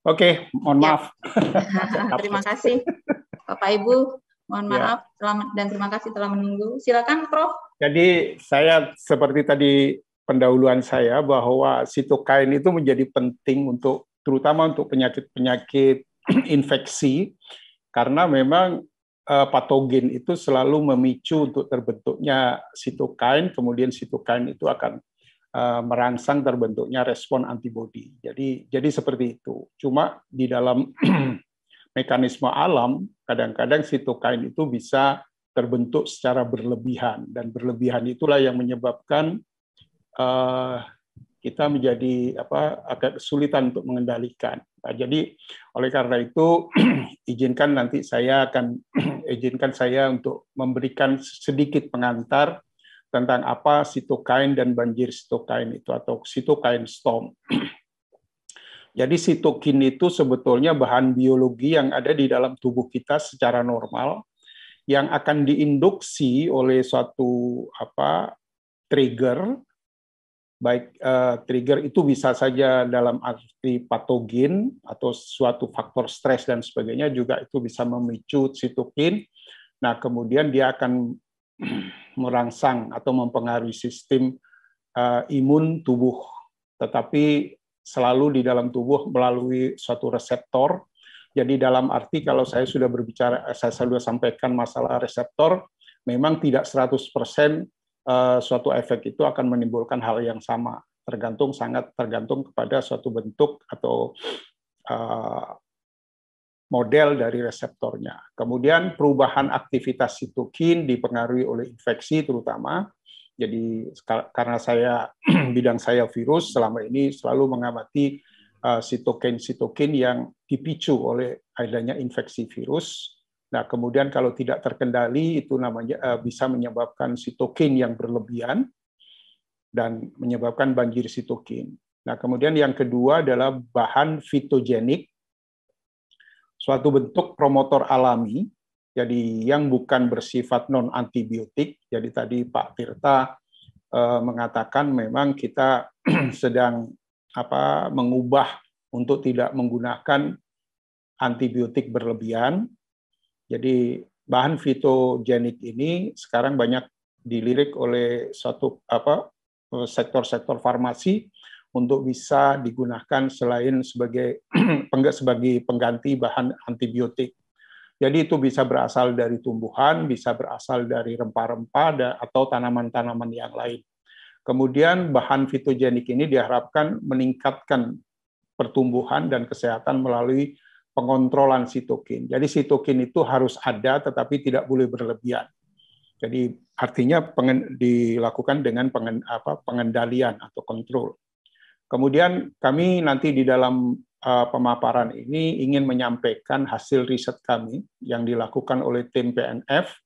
Oke, mohon ya. maaf. Terima kasih, Bapak Ibu. Mohon ya. maaf ya. selamat dan terima kasih telah menunggu. Silakan Prof. Jadi saya seperti tadi pendahuluan saya bahwa sitokain itu menjadi penting untuk terutama untuk penyakit-penyakit infeksi karena memang uh, patogen itu selalu memicu untuk terbentuknya sitokain, kemudian sitokain itu akan uh, merangsang terbentuknya respon antibodi. Jadi jadi seperti itu. Cuma di dalam mekanisme alam, kadang-kadang sitokain itu bisa terbentuk secara berlebihan dan berlebihan itulah yang menyebabkan uh, kita menjadi apa agak kesulitan untuk mengendalikan. Nah, jadi oleh karena itu izinkan nanti saya akan izinkan saya untuk memberikan sedikit pengantar tentang apa sitokain dan banjir sitokain itu atau sitokain storm. Jadi sitokin itu sebetulnya bahan biologi yang ada di dalam tubuh kita secara normal yang akan diinduksi oleh suatu apa trigger baik uh, trigger itu bisa saja dalam arti patogen atau suatu faktor stres dan sebagainya juga itu bisa memicu sitokin. Nah, kemudian dia akan merangsang atau mempengaruhi sistem uh, imun tubuh. Tetapi selalu di dalam tubuh melalui suatu reseptor. Jadi dalam arti kalau saya sudah berbicara, eh, saya selalu sampaikan masalah reseptor, memang tidak 100% eh, suatu efek itu akan menimbulkan hal yang sama. Tergantung sangat tergantung kepada suatu bentuk atau eh, model dari reseptornya. Kemudian perubahan aktivitas sitokin dipengaruhi oleh infeksi terutama. Jadi karena saya bidang saya virus selama ini selalu mengamati uh, sitokin sitokin-sitokin yang dipicu oleh adanya infeksi virus. Nah, kemudian kalau tidak terkendali itu namanya uh, bisa menyebabkan sitokin yang berlebihan dan menyebabkan banjir sitokin. Nah, kemudian yang kedua adalah bahan fitogenik suatu bentuk promotor alami jadi yang bukan bersifat non antibiotik. Jadi tadi Pak Tirta eh, mengatakan memang kita sedang apa mengubah untuk tidak menggunakan antibiotik berlebihan. Jadi bahan fitogenik ini sekarang banyak dilirik oleh satu apa sektor-sektor farmasi untuk bisa digunakan selain sebagai sebagai pengganti bahan antibiotik. Jadi itu bisa berasal dari tumbuhan, bisa berasal dari rempah-rempah atau tanaman-tanaman yang lain. Kemudian bahan fitogenik ini diharapkan meningkatkan pertumbuhan dan kesehatan melalui pengontrolan sitokin. Jadi sitokin itu harus ada tetapi tidak boleh berlebihan. Jadi artinya pengen, dilakukan dengan pengen, apa, pengendalian atau kontrol. Kemudian kami nanti di dalam Eh, pemaparan ini ingin menyampaikan hasil riset kami yang dilakukan oleh tim PNF,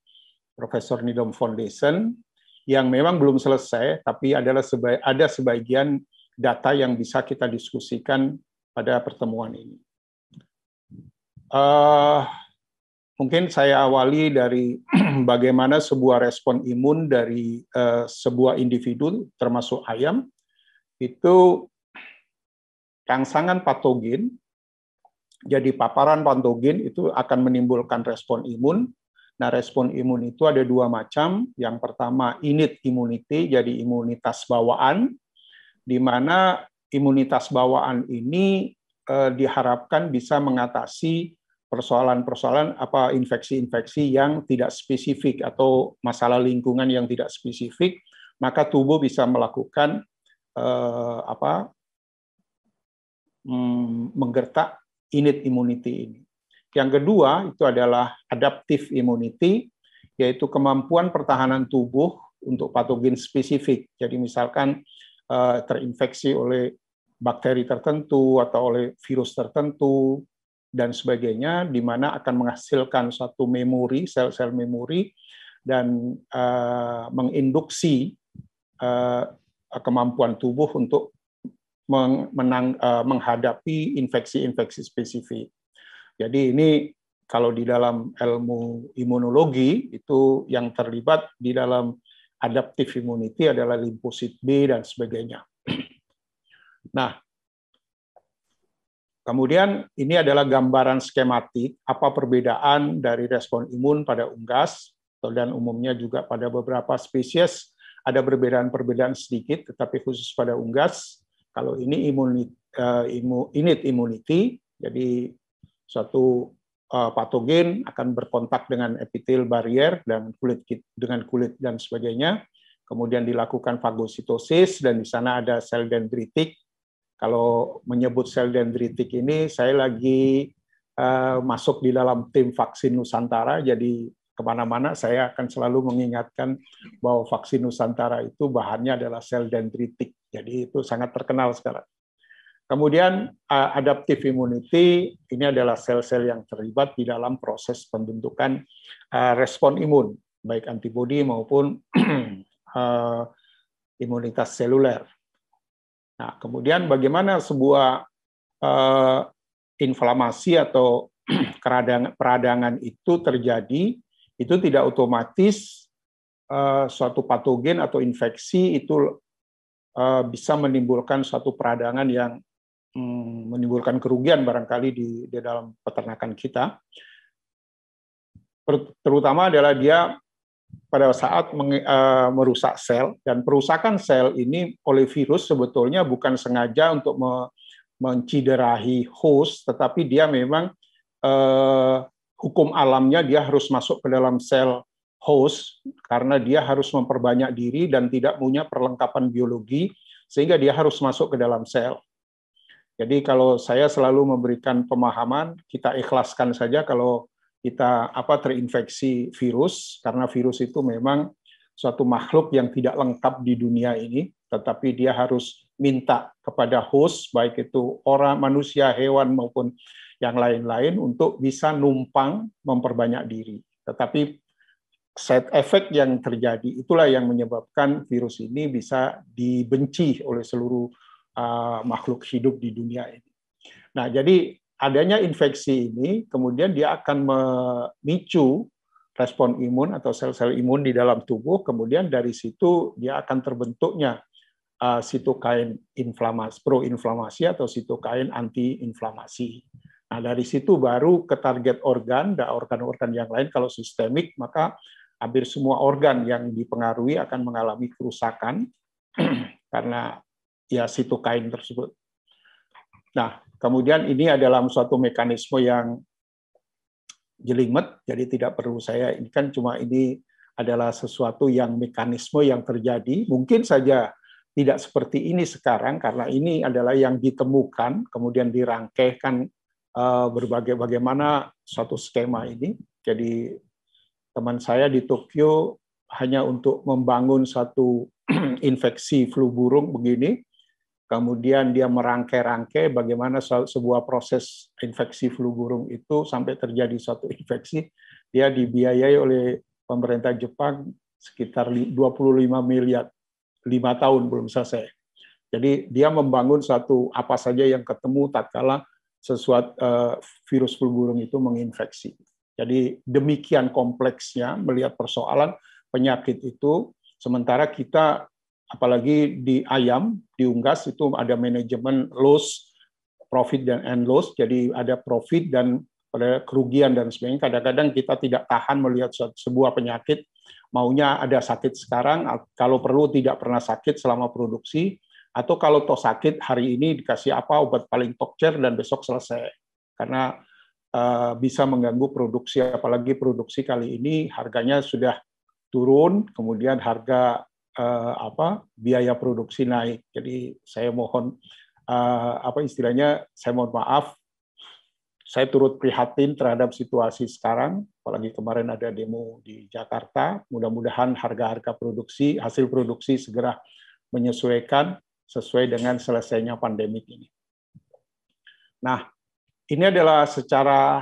Profesor Nidom Foundation, yang memang belum selesai, tapi adalah seba ada sebagian data yang bisa kita diskusikan pada pertemuan ini. Uh, mungkin saya awali dari bagaimana sebuah respon imun dari uh, sebuah individu, termasuk ayam, itu rangsangan patogen. Jadi paparan patogen itu akan menimbulkan respon imun. Nah, respon imun itu ada dua macam. Yang pertama, innate immunity, jadi imunitas bawaan, di mana imunitas bawaan ini eh, diharapkan bisa mengatasi persoalan-persoalan apa infeksi-infeksi yang tidak spesifik atau masalah lingkungan yang tidak spesifik, maka tubuh bisa melakukan eh, apa Mm, menggertak innate immunity ini. Yang kedua itu adalah adaptive immunity, yaitu kemampuan pertahanan tubuh untuk patogen spesifik. Jadi misalkan eh, terinfeksi oleh bakteri tertentu atau oleh virus tertentu dan sebagainya, di mana akan menghasilkan satu memori, sel-sel memori, dan eh, menginduksi eh, kemampuan tubuh untuk menang, uh, menghadapi infeksi-infeksi spesifik. Jadi ini kalau di dalam ilmu imunologi itu yang terlibat di dalam adaptive immunity adalah limfosit B dan sebagainya. Nah, kemudian ini adalah gambaran skematik apa perbedaan dari respon imun pada unggas dan umumnya juga pada beberapa spesies ada perbedaan-perbedaan sedikit, tetapi khusus pada unggas kalau ini immunity, uh, eh, immunity, jadi suatu eh, patogen akan berkontak dengan epitel barrier dan kulit dengan kulit dan sebagainya. Kemudian dilakukan fagositosis dan di sana ada sel dendritik. Kalau menyebut sel dendritik ini, saya lagi uh, masuk di dalam tim vaksin Nusantara, jadi kemana-mana saya akan selalu mengingatkan bahwa vaksin Nusantara itu bahannya adalah sel dendritik. Jadi itu sangat terkenal sekarang. Kemudian adaptive immunity ini adalah sel-sel yang terlibat di dalam proses pembentukan respon imun baik antibodi maupun imunitas seluler. Nah, kemudian bagaimana sebuah inflamasi atau peradangan, itu terjadi? Itu tidak otomatis suatu patogen atau infeksi itu Eh, bisa menimbulkan satu peradangan yang hmm, menimbulkan kerugian barangkali di, di dalam peternakan kita. Terutama adalah dia pada saat eh, merusak sel dan perusakan sel ini oleh virus sebetulnya bukan sengaja untuk me, menciderahi host, tetapi dia memang uh, hukum alamnya dia harus masuk ke dalam sel host karena dia harus memperbanyak diri dan tidak punya perlengkapan biologi sehingga dia harus masuk ke dalam sel. Jadi kalau saya selalu memberikan pemahaman, kita ikhlaskan saja kalau kita apa terinfeksi virus karena virus itu memang suatu makhluk yang tidak lengkap di dunia ini, tetapi dia harus minta kepada host baik itu orang, manusia, hewan maupun yang lain-lain untuk bisa numpang memperbanyak diri. Tetapi side effect yang terjadi itulah yang menyebabkan virus ini bisa dibenci oleh seluruh uh, makhluk hidup di dunia ini. Nah, jadi adanya infeksi ini kemudian dia akan memicu respon imun atau sel-sel imun di dalam tubuh, kemudian dari situ dia akan terbentuknya uh, sitokain inflamasi, proinflamasi atau sitokain antiinflamasi. Nah, dari situ baru ke target organ dan organ-organ yang lain kalau sistemik maka hampir semua organ yang dipengaruhi akan mengalami kerusakan karena ya sitokain tersebut. Nah, kemudian ini adalah suatu mekanisme yang jelimet, jadi tidak perlu saya ini kan cuma ini adalah sesuatu yang mekanisme yang terjadi. Mungkin saja tidak seperti ini sekarang karena ini adalah yang ditemukan kemudian dirangkaikan eh, berbagai bagaimana suatu skema ini. Jadi teman saya di Tokyo hanya untuk membangun satu infeksi flu burung begini, kemudian dia merangkai-rangkai bagaimana sebuah proses infeksi flu burung itu sampai terjadi satu infeksi, dia dibiayai oleh pemerintah Jepang sekitar 25 miliar, lima tahun belum selesai. Jadi dia membangun satu apa saja yang ketemu tatkala sesuatu uh, eh, virus flu burung itu menginfeksi. Jadi demikian kompleksnya melihat persoalan penyakit itu. Sementara kita apalagi di ayam, di unggas itu ada manajemen loss, profit dan end loss. Jadi ada profit dan ada kerugian dan sebagainya. Kadang-kadang kita tidak tahan melihat sebuah penyakit, maunya ada sakit sekarang, kalau perlu tidak pernah sakit selama produksi, atau kalau toh sakit hari ini dikasih apa obat paling tokcer dan besok selesai. Karena Eh, bisa mengganggu produksi, apalagi produksi kali ini harganya sudah turun, kemudian harga uh, apa biaya produksi naik. Jadi saya mohon uh, apa istilahnya, saya mohon maaf, saya turut prihatin terhadap situasi sekarang, apalagi kemarin ada demo di Jakarta. Mudah-mudahan harga-harga produksi, hasil produksi segera menyesuaikan sesuai dengan selesainya pandemi ini. Nah, ini adalah secara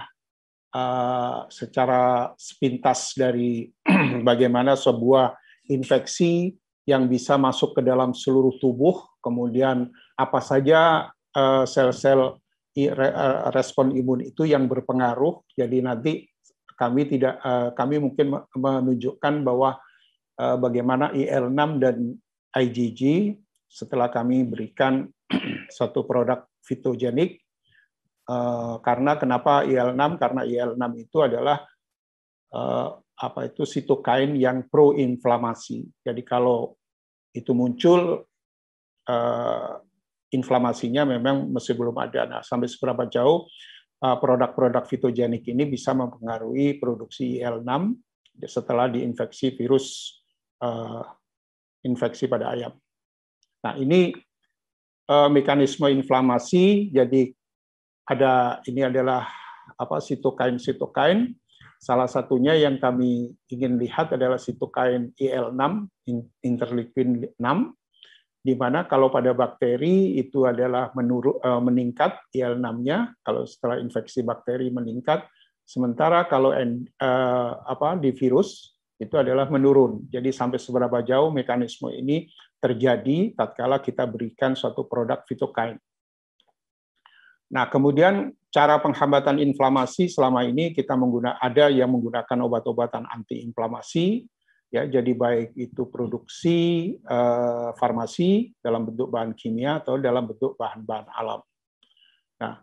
uh, secara sepintas dari bagaimana sebuah infeksi yang bisa masuk ke dalam seluruh tubuh, kemudian apa saja eh, sel-sel uh, respon imun itu yang berpengaruh. Jadi nanti kami tidak uh, kami mungkin menunjukkan bahwa uh, bagaimana IL6 dan IgG setelah kami berikan satu produk fitogenik Eh, karena kenapa IL6? Karena IL6 itu adalah eh, apa itu sitokain yang proinflamasi. Jadi kalau itu muncul eh, inflamasinya memang masih belum ada. Nah, sampai seberapa jauh produk-produk fitogenik ini bisa mempengaruhi produksi IL6 setelah diinfeksi virus infeksi pada ayam. Nah, ini mekanisme inflamasi. Jadi ada ini adalah apa sitokain sitokain salah satunya yang kami ingin lihat adalah sitokain IL6 interleukin 6 di mana kalau pada bakteri itu adalah uh, meningkat IL6-nya kalau setelah infeksi bakteri meningkat sementara kalau en, e, apa di virus itu adalah menurun. Jadi sampai seberapa jauh mekanisme ini terjadi tatkala kita berikan suatu produk fitokain. Nah, kemudian cara penghambatan inflamasi selama ini kita menggunakan ada yang menggunakan obat-obatan antiinflamasi ya jadi baik itu produksi eh, farmasi dalam bentuk bahan kimia atau dalam bentuk bahan-bahan alam. Nah,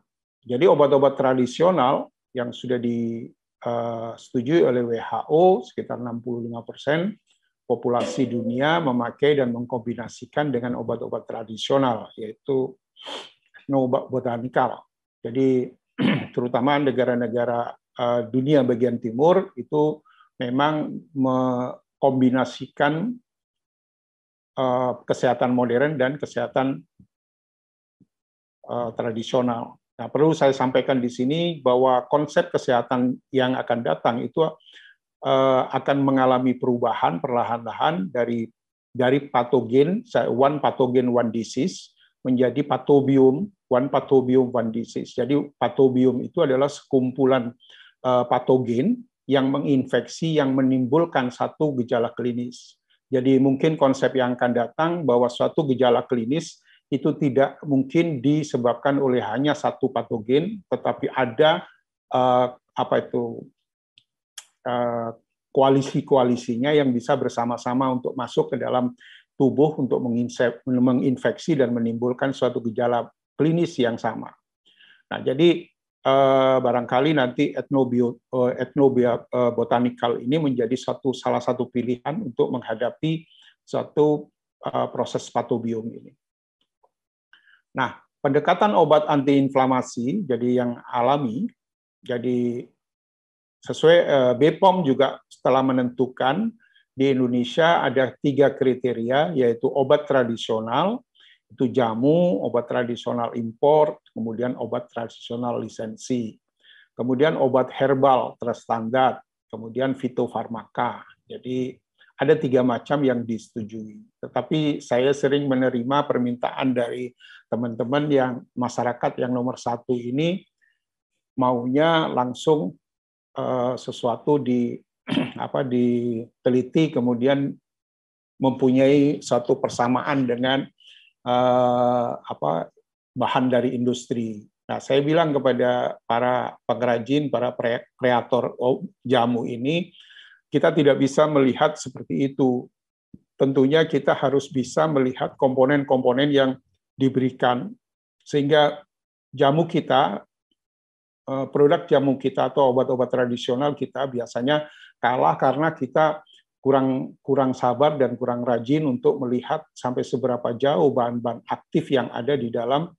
jadi obat-obat tradisional yang sudah disetujui eh, oleh WHO sekitar 65 persen populasi dunia memakai dan mengkombinasikan dengan obat-obat tradisional yaitu teknobotanikal. Jadi terutama negara-negara eh, dunia bagian timur itu memang mengkombinasikan eh, kesehatan modern dan kesehatan eh, tradisional. Nah, perlu saya sampaikan di sini bahwa konsep kesehatan yang akan datang itu akan mengalami perubahan perlahan-lahan dari dari patogen one patogen one disease menjadi patobium, one patobium, one disease. Jadi patobium itu adalah sekumpulan uh, patogen yang menginfeksi, yang menimbulkan satu gejala klinis. Jadi mungkin konsep yang akan datang bahwa suatu gejala klinis itu tidak mungkin disebabkan oleh hanya satu patogen, tetapi ada uh, apa itu uh, koalisi-koalisinya yang bisa bersama-sama untuk masuk ke dalam tubuh untuk menginfeksi dan menimbulkan suatu gejala klinis yang sama. Nah, jadi eh, barangkali nanti etnobio, eh, eh ini menjadi satu salah satu pilihan untuk menghadapi suatu eh, proses patobiom ini. Nah, pendekatan obat antiinflamasi jadi yang alami, jadi sesuai eh, BPOM juga setelah menentukan di Indonesia ada tiga kriteria, yaitu obat tradisional, itu jamu, obat tradisional impor, kemudian obat tradisional lisensi, kemudian obat herbal terstandar, kemudian fitofarmaka. Jadi ada tiga macam yang disetujui. Tetapi saya sering menerima permintaan dari teman-teman yang masyarakat yang nomor satu ini maunya langsung eh, sesuatu di apa diteliti kemudian mempunyai satu persamaan dengan uh, apa bahan dari industri. Nah, saya bilang kepada para pengrajin, para kreator oh, jamu ini, kita tidak bisa melihat seperti itu. Tentunya kita harus bisa melihat komponen-komponen yang diberikan sehingga jamu kita eh, produk jamu kita atau obat-obat tradisional kita biasanya kalah karena kita kurang kurang sabar dan kurang rajin untuk melihat sampai seberapa jauh bahan-bahan aktif yang ada di dalam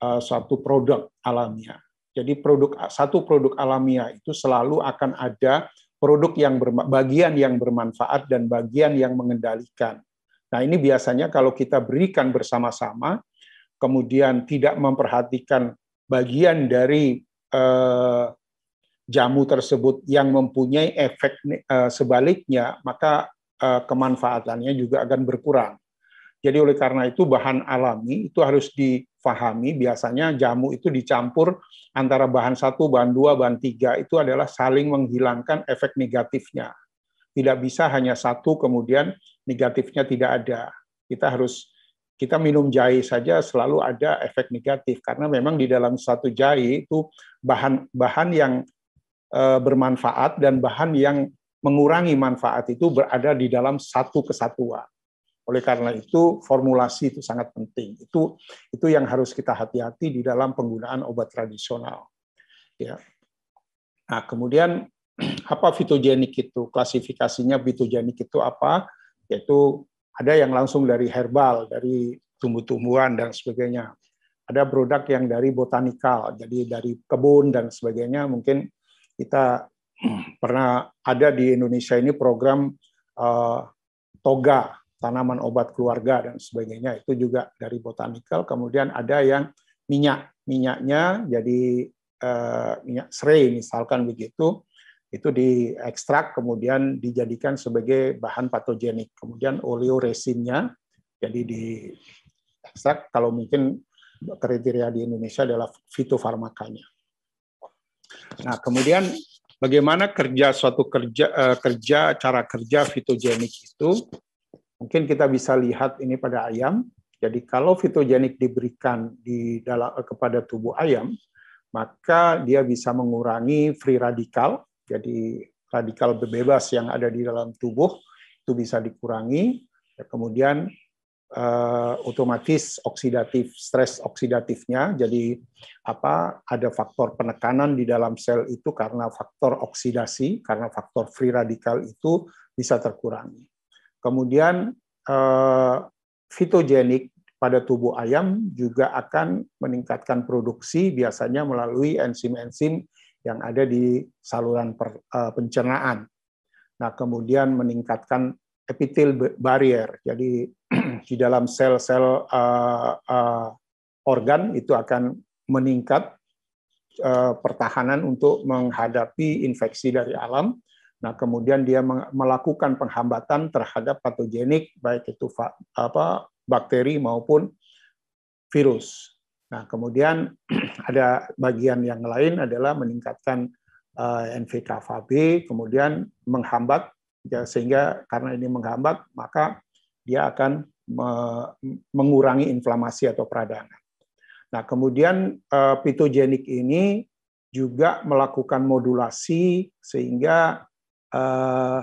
uh, eh, suatu produk alamiah. Jadi produk satu produk alamiah itu selalu akan ada produk yang berma, bagian yang bermanfaat dan bagian yang mengendalikan. Nah, ini biasanya kalau kita berikan bersama-sama kemudian tidak memperhatikan bagian dari eh, jamu tersebut yang mempunyai efek eh, sebaliknya, maka eh, kemanfaatannya juga akan berkurang. Jadi oleh karena itu bahan alami itu harus difahami. Biasanya jamu itu dicampur antara bahan satu, bahan dua, bahan tiga itu adalah saling menghilangkan efek negatifnya. Tidak bisa hanya satu kemudian negatifnya tidak ada. Kita harus kita minum jahe saja selalu ada efek negatif karena memang di dalam satu jahe itu bahan-bahan yang Eh, bermanfaat dan bahan yang mengurangi manfaat itu berada di dalam satu kesatuan. Oleh karena itu formulasi itu sangat penting. Itu itu yang harus kita hati-hati di dalam penggunaan obat tradisional. Ya. Nah, kemudian apa fitogenik itu? Klasifikasinya fitogenik itu apa? Yaitu ada yang langsung dari herbal, dari tumbuh-tumbuhan dan sebagainya. Ada produk yang dari botanikal, jadi dari kebun dan sebagainya mungkin kita pernah ada di Indonesia ini program uh, toga tanaman obat keluarga dan sebagainya itu juga dari botanical kemudian ada yang minyak minyaknya jadi uh, minyak serai misalkan begitu itu diekstrak kemudian dijadikan sebagai bahan patogenik kemudian oleoresinnya jadi di ekstrak kalau mungkin kriteria di Indonesia adalah fitofarmakanya Nah, kemudian bagaimana kerja suatu kerja uh, kerja cara kerja fitogenik itu? Mungkin kita bisa lihat ini pada ayam. Jadi kalau fitogenik diberikan di dalam eh, kepada tubuh ayam, maka dia bisa mengurangi free radikal. Jadi radikal bebas yang ada di dalam tubuh itu bisa dikurangi. Ya, kemudian uh, otomatis oksidatif stres oksidatifnya jadi apa ada faktor penekanan di dalam sel itu karena faktor oksidasi karena faktor free radikal itu bisa terkurangi kemudian uh, eh, fitogenik pada tubuh ayam juga akan meningkatkan produksi biasanya melalui enzim-enzim yang ada di saluran per, uh, pencernaan. Nah, kemudian meningkatkan epitel barrier. Jadi di dalam sel-sel uh, uh, organ itu akan meningkat uh, pertahanan untuk menghadapi infeksi dari alam. Nah, kemudian dia melakukan penghambatan terhadap patogenik baik itu apa bakteri maupun virus. Nah, kemudian ada bagian yang lain adalah meningkatkan uh, NVK kemudian menghambat ya, sehingga karena ini menghambat maka dia akan mengurangi inflamasi atau peradangan. Nah, kemudian eh, pitogenik ini juga melakukan modulasi sehingga eh,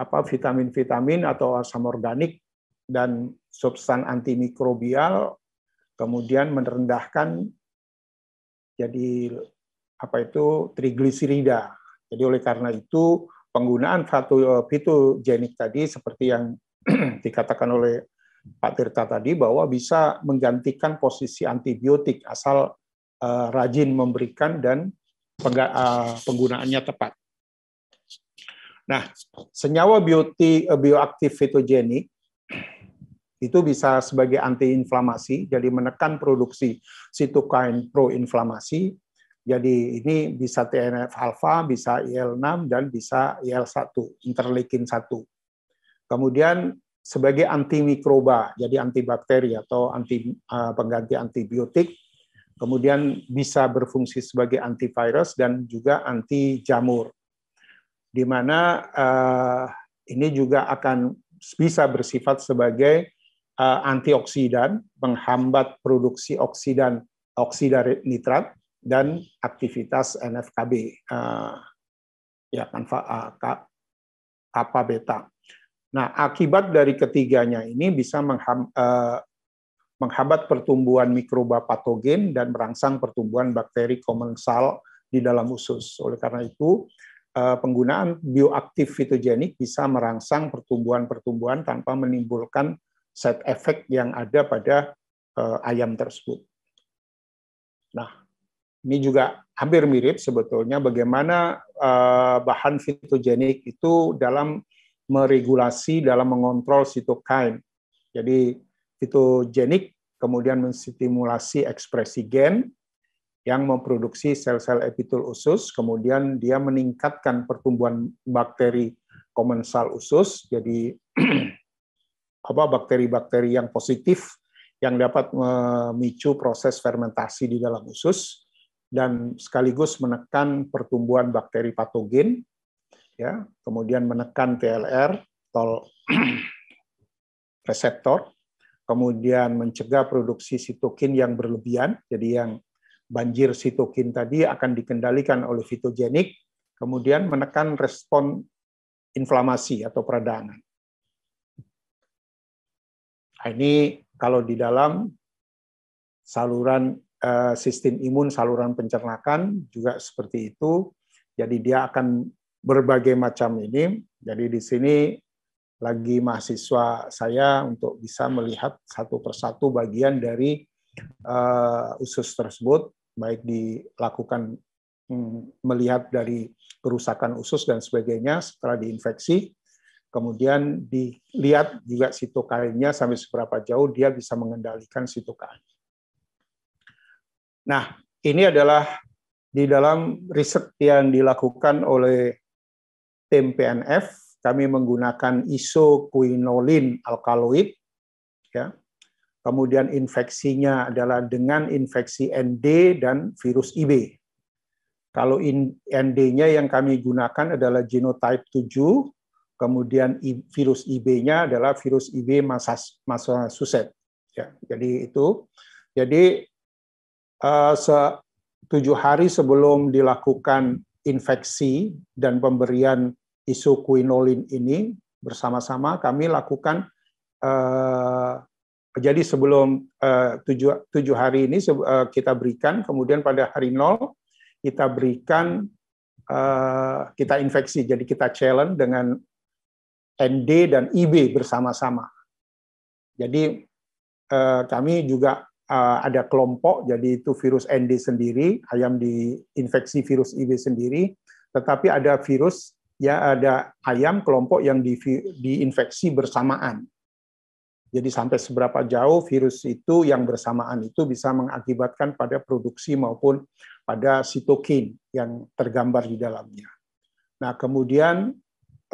apa vitamin-vitamin atau asam organik dan substan antimikrobial kemudian merendahkan jadi apa itu trigliserida. Jadi oleh karena itu penggunaan fitogenik eh, tadi seperti yang dikatakan oleh Pak Tirta tadi bahwa bisa menggantikan posisi antibiotik asal eh, rajin memberikan dan eh, penggunaannya tepat. Nah, senyawa bioti, eh, bioaktif fitogenik itu bisa sebagai antiinflamasi, jadi menekan produksi sitokain proinflamasi. Jadi ini bisa TNF alfa, bisa IL6 dan bisa IL1, interleukin 1. Kemudian sebagai antimikroba, jadi antibakteri atau anti eh, pengganti antibiotik, kemudian bisa berfungsi sebagai antivirus dan juga anti jamur. Di mana uh, ini juga akan bisa bersifat sebagai uh, antioksidan, menghambat produksi oksidan oksida nitrat dan aktivitas NFKB uh, ya kan uh, kappa beta. Nah, akibat dari ketiganya ini bisa mengham, eh, menghambat pertumbuhan mikroba patogen dan merangsang pertumbuhan bakteri komensal di dalam usus. Oleh karena itu, eh, penggunaan bioaktif fitogenik bisa merangsang pertumbuhan-pertumbuhan tanpa menimbulkan side effect yang ada pada eh, ayam tersebut. Nah, ini juga hampir mirip sebetulnya bagaimana eh, bahan fitogenik itu dalam meregulasi dalam mengontrol sitokain. Jadi fitogenik kemudian menstimulasi ekspresi gen yang memproduksi sel-sel epitel usus, kemudian dia meningkatkan pertumbuhan bakteri komensal usus, jadi apa bakteri-bakteri yang positif yang dapat memicu proses fermentasi di dalam usus dan sekaligus menekan pertumbuhan bakteri patogen ya, kemudian menekan TLR tol reseptor, kemudian mencegah produksi sitokin yang berlebihan. Jadi yang banjir sitokin tadi akan dikendalikan oleh fitogenik, kemudian menekan respon inflamasi atau peradangan. Nah, ini kalau di dalam saluran eh, sistem imun saluran pencernakan juga seperti itu. Jadi dia akan berbagai macam ini. Jadi di sini lagi mahasiswa saya untuk bisa melihat satu persatu bagian dari uh, usus tersebut, baik dilakukan mm, melihat dari kerusakan usus dan sebagainya setelah diinfeksi, kemudian dilihat juga sitokainnya sampai seberapa jauh dia bisa mengendalikan sitokain. Nah, ini adalah di dalam riset yang dilakukan oleh tim PNF kami menggunakan isoquinolin alkaloid ya. Kemudian infeksinya adalah dengan infeksi ND dan virus IB. Kalau ND-nya yang kami gunakan adalah genotype 7, kemudian virus IB-nya adalah virus IB Massachusetts. Ya, jadi itu. Jadi eh, tujuh hari sebelum dilakukan infeksi dan pemberian isu kuinolin ini bersama-sama kami lakukan uh, jadi sebelum uh, eh, tujuh, tujuh hari ini uh, kita berikan, kemudian pada hari nol kita berikan uh, kita infeksi, jadi kita challenge dengan ND dan IB bersama-sama. Jadi uh, kami juga uh, ada kelompok, jadi itu virus ND sendiri, ayam diinfeksi virus IB sendiri, tetapi ada virus ya ada ayam kelompok yang di, diinfeksi bersamaan. Jadi sampai seberapa jauh virus itu yang bersamaan itu bisa mengakibatkan pada produksi maupun pada sitokin yang tergambar di dalamnya. Nah, kemudian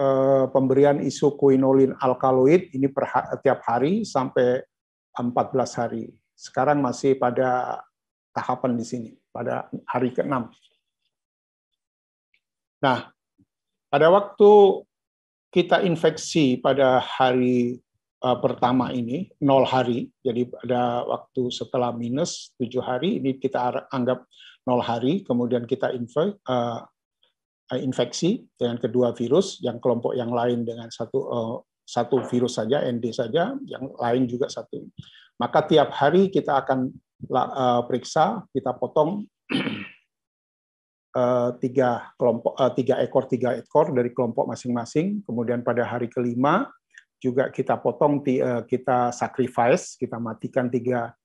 eh, pemberian isoquinolin alkaloid ini per tiap hari sampai 14 hari. Sekarang masih pada tahapan di sini, pada hari ke-6. Nah, pada waktu kita infeksi pada hari uh, pertama ini, nol hari, jadi pada waktu setelah minus tujuh hari, ini kita anggap nol hari, kemudian kita uh, uh, infeksi dengan kedua virus, yang kelompok yang lain dengan satu uh, satu virus saja, ND saja, yang lain juga satu. Maka tiap hari kita akan uh, periksa, kita potong Eh, tiga kelompok eh, tiga ekor tiga ekor dari kelompok masing-masing. Kemudian pada hari kelima juga kita potong eh, kita sacrifice kita matikan tiga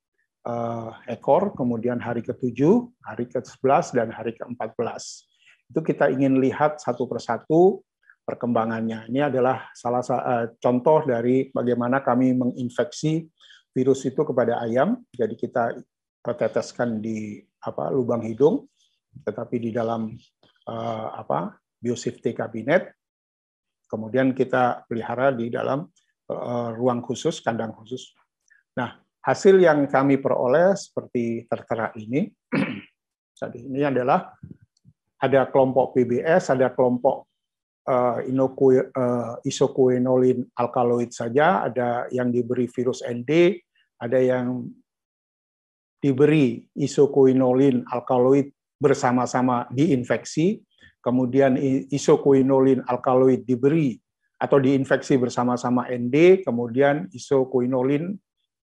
ekor. Kemudian hari ketujuh, hari ke sebelas dan hari ke empat belas itu kita ingin lihat satu persatu perkembangannya. Ini adalah salah satu contoh dari bagaimana kami menginfeksi virus itu kepada ayam. Jadi kita teteskan di apa lubang hidung tetapi di dalam uh, apa biosafety kabinet kemudian kita pelihara di dalam uh, ruang khusus kandang khusus nah hasil yang kami peroleh seperti tertera ini tadi ini adalah ada kelompok PBS ada kelompok eh, uh, isoquinolin alkaloid saja ada yang diberi virus ND ada yang diberi isoquinolin alkaloid bersama-sama diinfeksi, kemudian isoquinolin alkaloid diberi atau diinfeksi bersama-sama ND, kemudian isoquinolin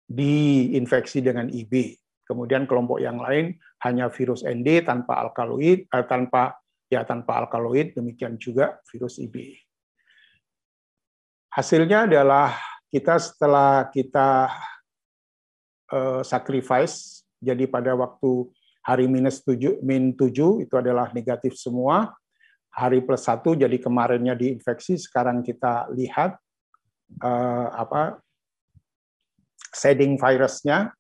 diinfeksi dengan IB. Kemudian kelompok yang lain hanya virus ND tanpa alkaloid, eh, tanpa ya tanpa alkaloid, demikian juga virus IB. Hasilnya adalah kita setelah kita eh, sacrifice, jadi pada waktu Hari minus 7, min 7 itu adalah negatif semua. Hari plus 1 jadi kemarinnya diinfeksi, sekarang kita lihat eh, apa shedding virusnya.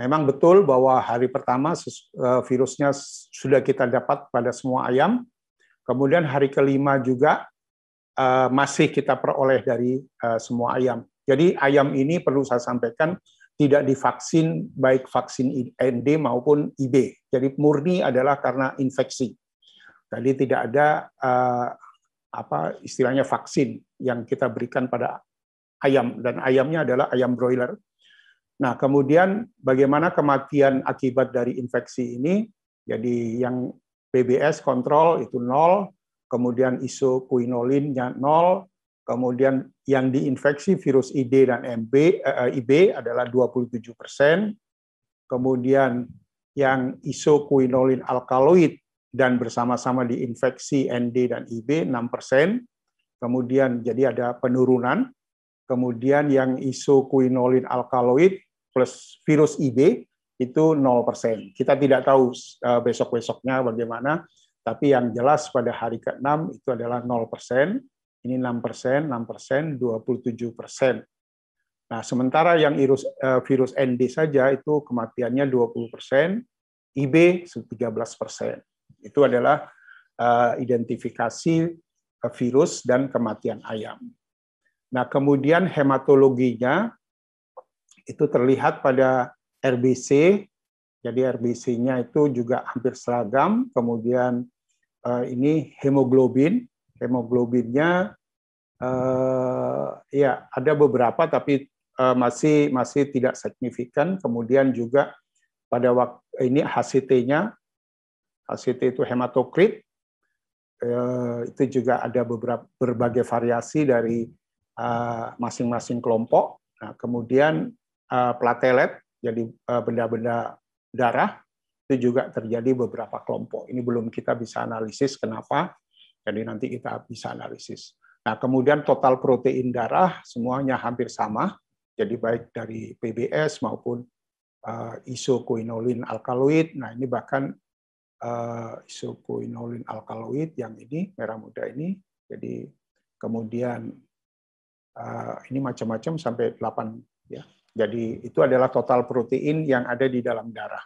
Memang betul bahwa hari pertama eh, virusnya sudah kita dapat pada semua ayam. Kemudian hari kelima juga eh, masih kita peroleh dari eh, semua ayam. Jadi ayam ini perlu saya sampaikan tidak divaksin baik vaksin ND maupun IB. Jadi murni adalah karena infeksi. Jadi tidak ada uh, apa istilahnya vaksin yang kita berikan pada ayam dan ayamnya adalah ayam broiler. Nah, kemudian bagaimana kematian akibat dari infeksi ini? Jadi yang BBS kontrol itu nol, kemudian isoquinolinnya nol, Kemudian yang diinfeksi virus ID dan MB, eh, IB adalah 27 persen. Kemudian yang isokuinolin alkaloid dan bersama-sama diinfeksi ND dan IB 6 persen. Kemudian jadi ada penurunan. Kemudian yang isokuinolin alkaloid plus virus IB itu 0 persen. Kita tidak tahu eh, besok-besoknya bagaimana, tapi yang jelas pada hari ke-6 itu adalah 0 persen ini 6 persen, 6 persen, 27 persen. Nah, sementara yang eh, virus, virus ND saja itu kematiannya 20 persen, IB 13 persen. Itu adalah eh, identifikasi eh, virus dan kematian ayam. Nah, kemudian hematologinya itu terlihat pada RBC. Jadi RBC-nya itu juga hampir seragam. Kemudian ini hemoglobin hemoglobinnya uh, ya ada beberapa tapi uh, masih masih tidak signifikan. Kemudian juga pada waktu ini HCT-nya HCT itu hematokrit uh, itu juga ada beberapa berbagai variasi dari masing-masing uh, kelompok. Nah, kemudian uh, platelet jadi benda-benda darah itu juga terjadi beberapa kelompok. Ini belum kita bisa analisis kenapa jadi nanti kita bisa analisis. Nah, kemudian total protein darah semuanya hampir sama. Jadi baik dari PBS maupun uh, isoquinoline alkaloid. Nah, ini bahkan uh, isoquinoline alkaloid yang ini merah muda ini. Jadi kemudian uh, ini macam-macam sampai 8 ya. Jadi itu adalah total protein yang ada di dalam darah.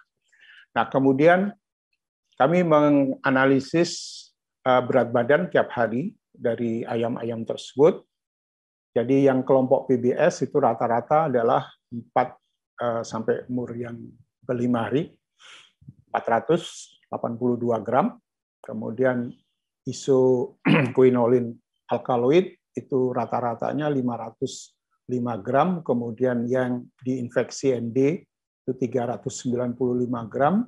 Nah, kemudian kami menganalisis Eh, berat badan tiap hari dari ayam-ayam tersebut. Jadi yang kelompok PBS itu rata-rata adalah 4 eh, sampai umur yang kelima hari, 482 gram. Kemudian isoquinolin alkaloid itu rata-ratanya 505 gram, kemudian yang diinfeksi ND itu 395 gram,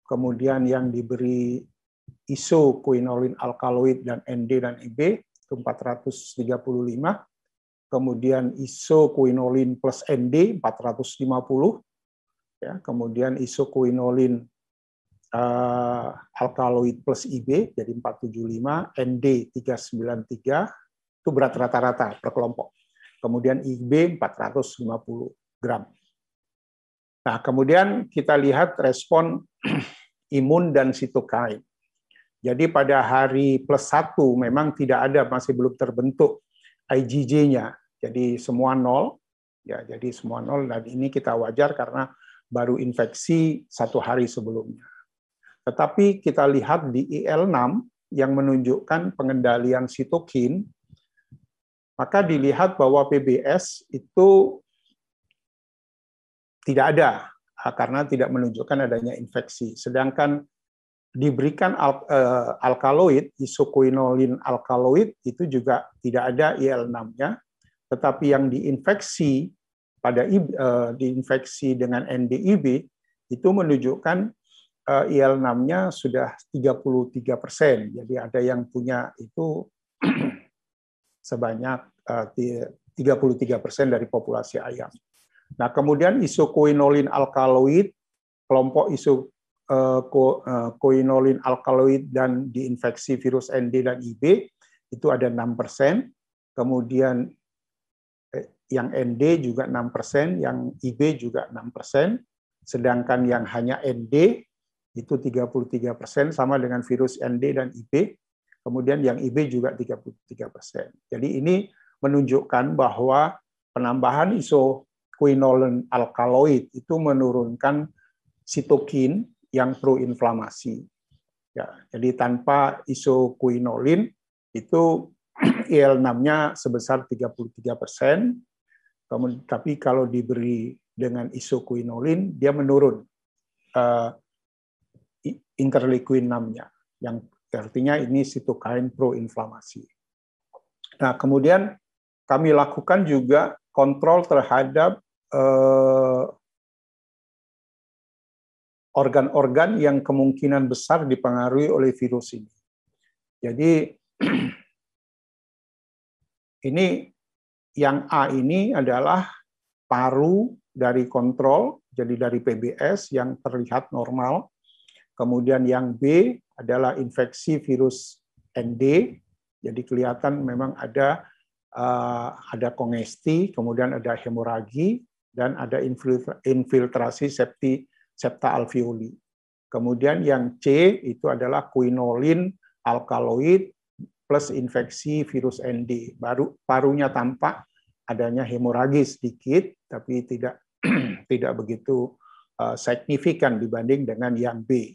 kemudian yang diberi ISO quinolin alkaloid dan ND dan IB ke 435, kemudian ISO quinolin plus ND 450, ya, kemudian quinolin uh, eh, alkaloid plus IB jadi 475, ND 393, itu berat rata-rata per kelompok. Kemudian IB 450 gram. Nah, kemudian kita lihat respon imun dan sitokain. Jadi pada hari plus satu memang tidak ada masih belum terbentuk IgG-nya. Jadi semua nol. Ya, jadi semua nol dan ini kita wajar karena baru infeksi satu hari sebelumnya. Tetapi kita lihat di IL6 yang menunjukkan pengendalian sitokin, maka dilihat bahwa PBS itu tidak ada karena tidak menunjukkan adanya infeksi. Sedangkan diberikan al, uh, alkaloid isoquinolin alkaloid itu juga tidak ada IL6-nya, tetapi yang diinfeksi pada uh, diinfeksi dengan NDIB itu menunjukkan uh, eh, IL6-nya sudah 33 persen. Jadi ada yang punya itu sebanyak uh, 33 persen dari populasi ayam. Nah kemudian isoquinolin alkaloid kelompok isu Eh, eh, koinolin alkaloid dan diinfeksi virus ND dan IB itu ada 6%, kemudian eh, yang ND juga 6%, yang IB juga 6%, sedangkan yang hanya ND itu 33% sama dengan virus ND dan IB, kemudian yang IB juga 33%. Jadi ini menunjukkan bahwa penambahan iso koinolin alkaloid itu menurunkan sitokin yang proinflamasi. Ya, jadi tanpa isokuinolin itu IL-6-nya sebesar 33 persen, tapi kalau diberi dengan isokuinolin dia menurun uh, interleukin 6-nya, yang artinya ini sitokain proinflamasi. Nah, kemudian kami lakukan juga kontrol terhadap uh, organ-organ yang kemungkinan besar dipengaruhi oleh virus ini. Jadi ini yang A ini adalah paru dari kontrol, jadi dari PBS yang terlihat normal. Kemudian yang B adalah infeksi virus ND, jadi kelihatan memang ada eh, ada kongesti, kemudian ada hemoragi, dan ada infiltrasi septi septa alveoli. Kemudian yang C itu adalah quinolin alkaloid plus infeksi virus ND. Baru parunya tampak adanya hemoragi sedikit, tapi tidak tidak begitu eh, signifikan dibanding dengan yang B.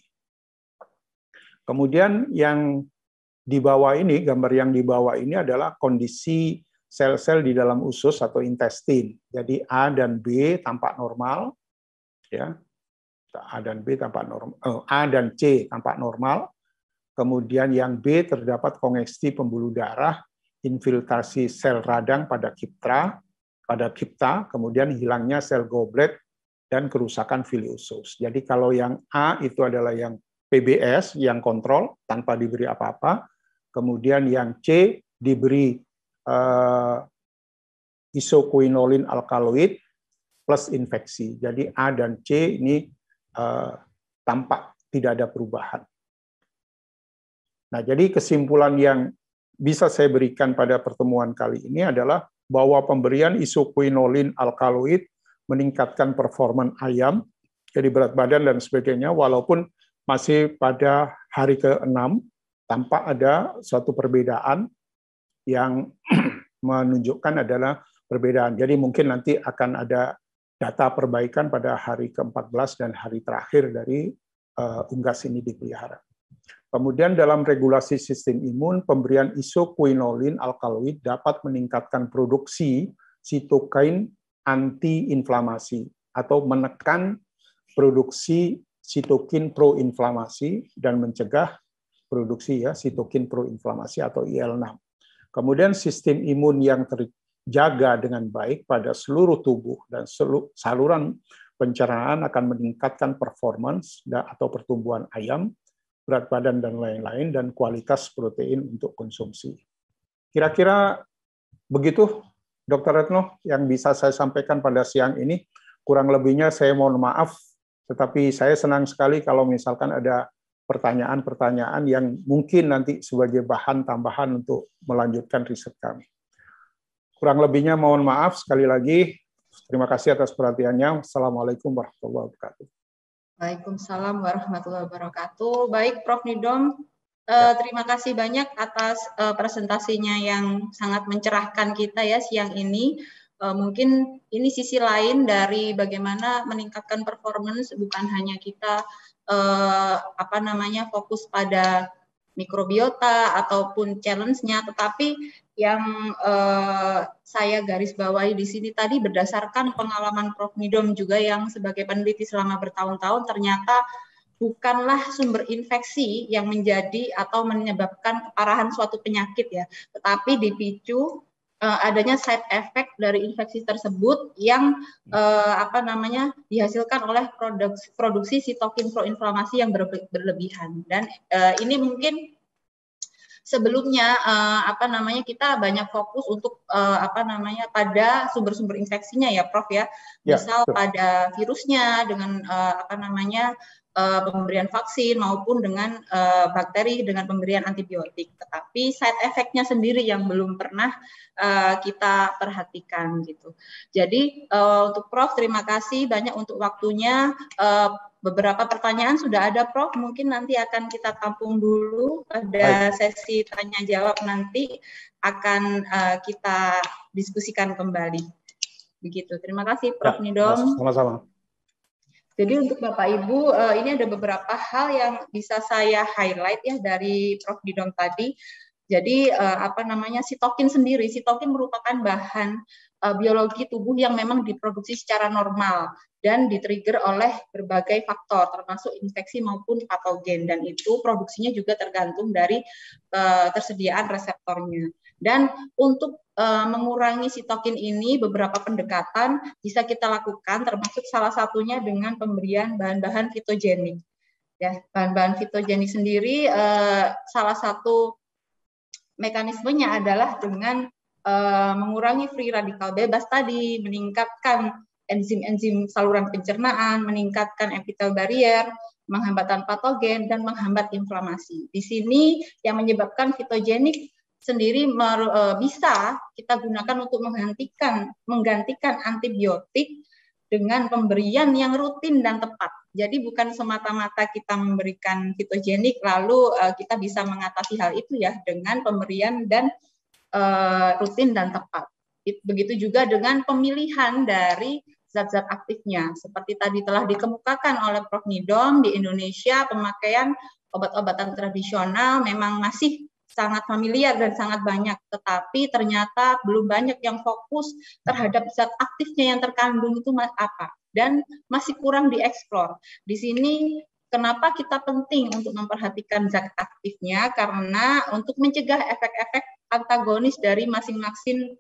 Kemudian yang di bawah ini, gambar yang di bawah ini adalah kondisi sel-sel di dalam usus atau intestin. Jadi A dan B tampak normal, ya. A dan B tampak normal, eh, A dan C tampak normal. Kemudian yang B terdapat kongesti pembuluh darah, infiltrasi sel radang pada kiptra, pada kipta, kemudian hilangnya sel goblet dan kerusakan fili usus. Jadi kalau yang A itu adalah yang PBS yang kontrol tanpa diberi apa-apa, kemudian yang C diberi uh, isoquinolin alkaloid plus infeksi. Jadi A dan C ini Eh, tampak tidak ada perubahan. Nah, jadi kesimpulan yang bisa saya berikan pada pertemuan kali ini adalah bahwa pemberian isoquinolin alkaloid meningkatkan performa ayam, jadi berat badan dan sebagainya, walaupun masih pada hari ke-6, tampak ada suatu perbedaan yang menunjukkan adalah perbedaan. Jadi mungkin nanti akan ada data perbaikan pada hari ke-14 dan hari terakhir dari uh, unggas ini dipelihara. Kemudian dalam regulasi sistem imun, pemberian isoquinolin alkaloid dapat meningkatkan produksi sitokain antiinflamasi atau menekan produksi sitokin proinflamasi dan mencegah produksi ya sitokin proinflamasi atau IL-6. Kemudian sistem imun yang ter, jaga dengan baik pada seluruh tubuh dan seluruh saluran pencernaan akan meningkatkan performance atau pertumbuhan ayam, berat badan dan lain-lain dan kualitas protein untuk konsumsi. Kira-kira begitu Dr. Retno yang bisa saya sampaikan pada siang ini. Kurang lebihnya saya mohon maaf, tetapi saya senang sekali kalau misalkan ada pertanyaan-pertanyaan yang mungkin nanti sebagai bahan tambahan untuk melanjutkan riset kami. Kurang lebihnya mohon maaf sekali lagi. Terima kasih atas perhatiannya. Assalamualaikum warahmatullahi wabarakatuh. Waalaikumsalam warahmatullahi wabarakatuh. Baik, Prof. Nidom, eh, ya. terima kasih banyak atas eh, presentasinya yang sangat mencerahkan kita ya siang ini. Eh, mungkin ini sisi lain dari bagaimana meningkatkan performance bukan hanya kita apa namanya fokus pada mikrobiota ataupun challenge-nya, tetapi yang eh, saya garis bawahi di sini tadi berdasarkan pengalaman Prof. Nidom juga yang sebagai peneliti selama bertahun-tahun ternyata bukanlah sumber infeksi yang menjadi atau menyebabkan keparahan suatu penyakit ya, tetapi dipicu uh, adanya side effect dari infeksi tersebut yang uh, apa namanya dihasilkan oleh produksi produksi sitokin proinflamasi yang berlebihan dan uh, ini mungkin sebelumnya uh, apa namanya kita banyak fokus untuk uh, apa namanya pada sumber-sumber infeksinya ya Prof ya. ya Misal ya, pada virusnya dengan uh, apa namanya uh, pemberian vaksin maupun dengan uh, bakteri dengan pemberian antibiotik. Tetapi side effectnya sendiri yang belum pernah uh, kita perhatikan gitu. Jadi uh, untuk Prof terima kasih banyak untuk waktunya. Uh, beberapa pertanyaan sudah ada Prof, mungkin nanti akan kita tampung dulu pada sesi tanya jawab nanti akan uh, kita diskusikan kembali. Begitu. Terima kasih Prof ya, Nidom. Sama-sama. Jadi untuk Bapak Ibu uh, ini ada beberapa hal yang bisa saya highlight ya dari Prof Nidom tadi. Jadi uh, apa namanya sitokin sendiri, sitokin merupakan bahan biologi tubuh yang memang diproduksi secara normal dan ditrigger oleh berbagai faktor termasuk infeksi maupun patogen dan itu produksinya juga tergantung dari uh, tersediaan reseptornya. Dan untuk uh, mengurangi sitokin ini beberapa pendekatan bisa kita lakukan termasuk salah satunya dengan pemberian bahan-bahan fitogenik. Ya, bahan-bahan fitogenik sendiri uh, salah satu mekanismenya adalah dengan uh, mengurangi free radikal bebas tadi, meningkatkan enzim-enzim saluran pencernaan, meningkatkan epithel barrier, menghambatan patogen, dan menghambat inflamasi. Di sini yang menyebabkan fitogenik sendiri e, bisa kita gunakan untuk menggantikan menggantikan antibiotik dengan pemberian yang rutin dan tepat. Jadi bukan semata-mata kita memberikan fitogenik lalu e, kita bisa mengatasi hal itu ya dengan pemberian dan e, rutin dan tepat. Begitu juga dengan pemilihan dari zat-zat aktifnya. Seperti tadi telah dikemukakan oleh Prof. Nidom di Indonesia, pemakaian obat-obatan tradisional memang masih sangat familiar dan sangat banyak, tetapi ternyata belum banyak yang fokus terhadap zat aktifnya yang terkandung itu apa dan masih kurang dieksplor. Di sini kenapa kita penting untuk memperhatikan zat aktifnya karena untuk mencegah efek-efek antagonis dari masing-masing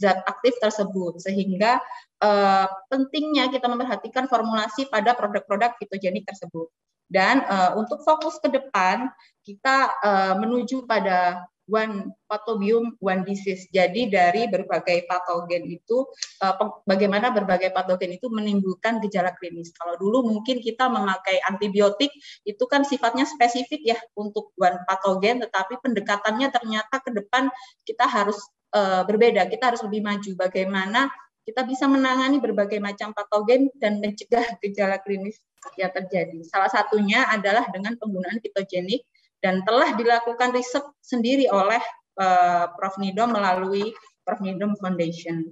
zat aktif tersebut sehingga eh, pentingnya kita memperhatikan formulasi pada produk-produk fitogenik tersebut dan eh, untuk fokus ke depan kita eh, menuju pada one patobium one disease. Jadi dari berbagai patogen itu eh, bagaimana berbagai patogen itu menimbulkan gejala klinis. Kalau dulu mungkin kita memakai antibiotik itu kan sifatnya spesifik ya untuk one patogen tetapi pendekatannya ternyata ke depan kita harus eh, berbeda, kita harus lebih maju bagaimana kita bisa menangani berbagai macam patogen dan mencegah gejala klinis yang terjadi. Salah satunya adalah dengan penggunaan fitogenik dan telah dilakukan riset sendiri oleh uh, Prof Nidom melalui Prof Nidom Foundation.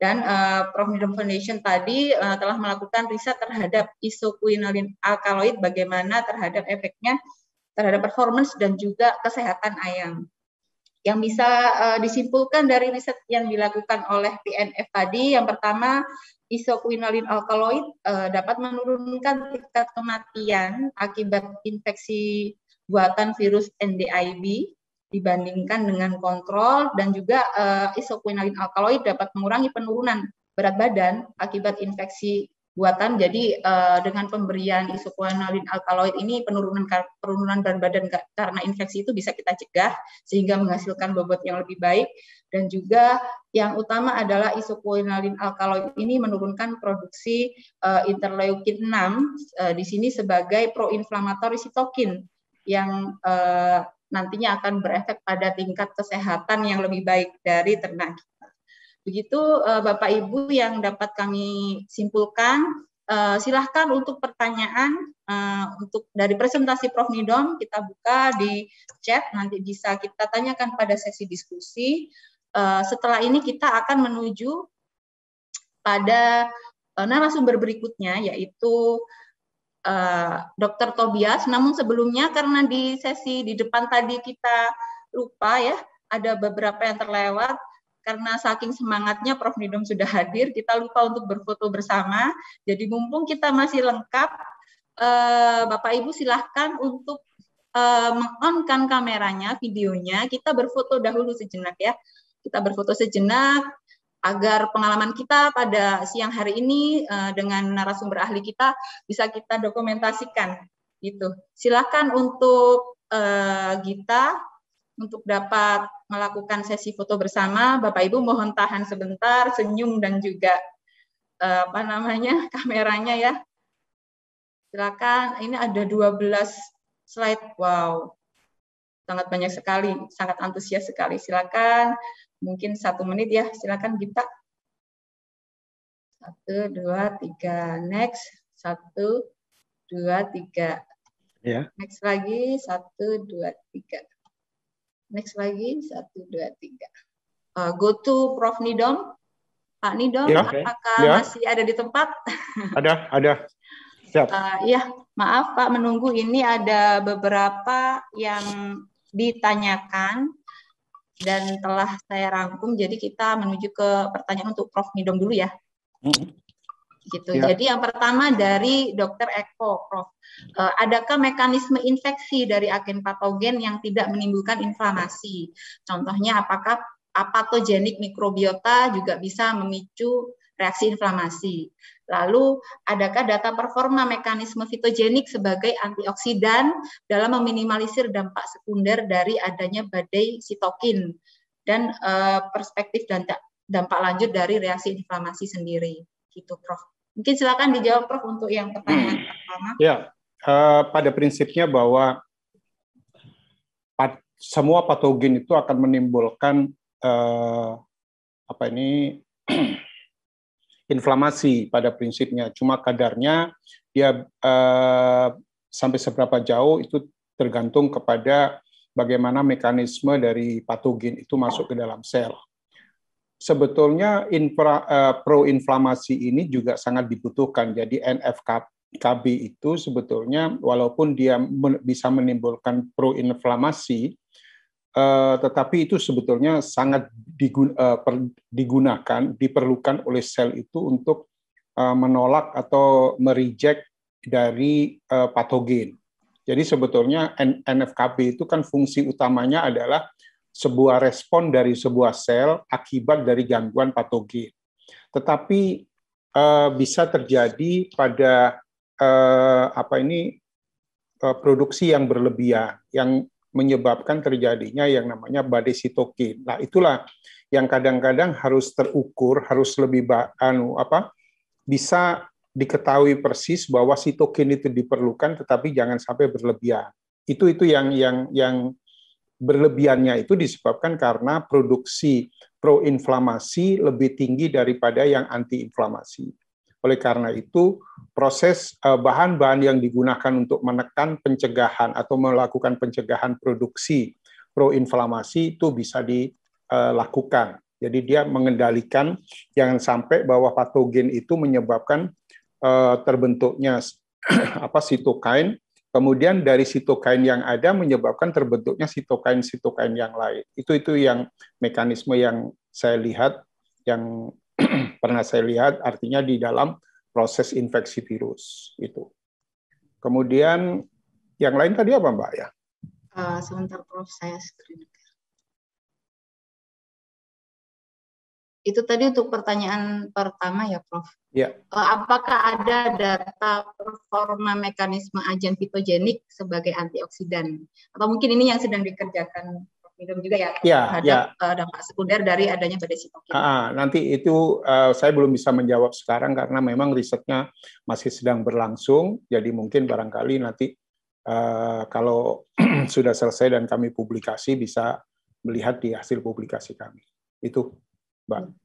Dan uh, Prof Nidom Foundation tadi uh, telah melakukan riset terhadap isoquinoline alkaloid bagaimana terhadap efeknya terhadap performance dan juga kesehatan ayam yang bisa uh, disimpulkan dari riset yang dilakukan oleh PNF tadi yang pertama isoquinoline alkaloid uh, dapat menurunkan tingkat kematian akibat infeksi buatan virus NDIB dibandingkan dengan kontrol dan juga uh, eh, isoquinoline alkaloid dapat mengurangi penurunan berat badan akibat infeksi buatan. Jadi uh, dengan pemberian isoquinoline alkaloid ini penurunan penurunan berat badan karena infeksi itu bisa kita cegah sehingga menghasilkan bobot yang lebih baik dan juga yang utama adalah isoquinoline alkaloid ini menurunkan produksi uh, interleukin 6 uh, di sini sebagai proinflamatory sitokin yang eh, nantinya akan berefek pada tingkat kesehatan yang lebih baik dari ternak kita. Begitu eh, Bapak Ibu yang dapat kami simpulkan. Eh, silahkan untuk pertanyaan eh, untuk dari presentasi Prof Nidom kita buka di chat nanti bisa kita tanyakan pada sesi diskusi. Eh, setelah ini kita akan menuju pada eh, narasumber berikutnya yaitu uh, eh, Dr. Tobias. Namun sebelumnya karena di sesi di depan tadi kita lupa ya, ada beberapa yang terlewat karena saking semangatnya Prof. Nidom sudah hadir, kita lupa untuk berfoto bersama. Jadi mumpung kita masih lengkap, uh, Bapak Ibu silahkan untuk eh, mengonkan kameranya, videonya. Kita berfoto dahulu sejenak ya. Kita berfoto sejenak, agar pengalaman kita pada siang hari ini uh, dengan narasumber ahli kita bisa kita dokumentasikan gitu. Silakan untuk uh, Gita untuk dapat melakukan sesi foto bersama Bapak Ibu mohon tahan sebentar senyum dan juga uh, apa namanya kameranya ya. Silakan ini ada 12 slide. Wow. Sangat banyak sekali, sangat antusias sekali. Silakan mungkin satu menit ya. Silakan kita Satu, dua, tiga. Next. Satu, dua, tiga. Ya. Next lagi. Satu, dua, tiga. Next lagi. Satu, dua, tiga. Uh, go to Prof. Nidom. Pak Nidom, ya, apakah ya. masih ada di tempat? Ada, ada. Siap. Uh, ya, maaf Pak menunggu. Ini ada beberapa yang ditanyakan dan telah saya rangkum. Jadi kita menuju ke pertanyaan untuk Prof. Nidom dulu ya. Hmm. Gitu. Ya. Jadi yang pertama dari Dr. Eko, Prof. Eh, adakah mekanisme infeksi dari agen patogen yang tidak menimbulkan inflamasi? Contohnya apakah apatogenik mikrobiota juga bisa memicu reaksi inflamasi? Lalu, adakah data performa mekanisme fitogenik sebagai antioksidan dalam meminimalisir dampak sekunder dari adanya badai sitokin dan uh, perspektif dan dampak lanjut dari reaksi inflamasi sendiri? Gitu, Prof. Mungkin silakan dijawab, Prof, untuk yang pertanyaan hmm. pertama. Ya, uh, pada prinsipnya bahwa pat semua patogen itu akan menimbulkan uh, apa ini inflamasi pada prinsipnya. Cuma kadarnya dia uh, sampai seberapa jauh itu tergantung kepada bagaimana mekanisme dari patogen itu masuk ke dalam sel. Sebetulnya infra, eh, proinflamasi ini juga sangat dibutuhkan. Jadi NFKB itu sebetulnya walaupun dia men bisa menimbulkan proinflamasi, Eh, tetapi itu sebetulnya sangat eh, digunakan, diperlukan oleh sel itu untuk eh, menolak atau mereject dari patogen. Jadi sebetulnya N NFKB itu kan fungsi utamanya adalah sebuah respon dari sebuah sel akibat dari gangguan patogen. Tetapi bisa terjadi pada apa ini produksi yang berlebihan, yang menyebabkan terjadinya yang namanya badai sitokin. Nah, itulah yang kadang-kadang harus terukur, harus lebih anu apa? bisa diketahui persis bahwa sitokin itu diperlukan tetapi jangan sampai berlebihan. Itu itu yang yang yang berlebihannya itu disebabkan karena produksi proinflamasi lebih tinggi daripada yang antiinflamasi. Oleh karena itu, proses eh, bahan-bahan yang digunakan untuk menekan pencegahan atau melakukan pencegahan produksi proinflamasi itu bisa dilakukan. Eh, Jadi dia mengendalikan jangan sampai bahwa patogen itu menyebabkan eh, terbentuknya apa sitokain, kemudian dari sitokain yang ada menyebabkan terbentuknya sitokain-sitokain yang lain. Itu itu yang mekanisme yang saya lihat yang pernah saya lihat artinya di dalam proses infeksi virus itu. Kemudian yang lain tadi apa Mbak ya? Uh, sebentar Prof saya screen. Itu tadi untuk pertanyaan pertama ya Prof. Ya. Eh, apakah ada data performa mekanisme agen fitogenik sebagai antioksidan? Atau mungkin ini yang sedang dikerjakan minum juga ya, ya ya. dampak sekunder dari adanya badai sitokin. nanti itu uh, saya belum bisa menjawab sekarang karena memang risetnya masih sedang berlangsung, jadi mungkin barangkali nanti uh, kalau sudah selesai dan kami publikasi bisa melihat di hasil publikasi kami. Itu, Mbak. Hmm.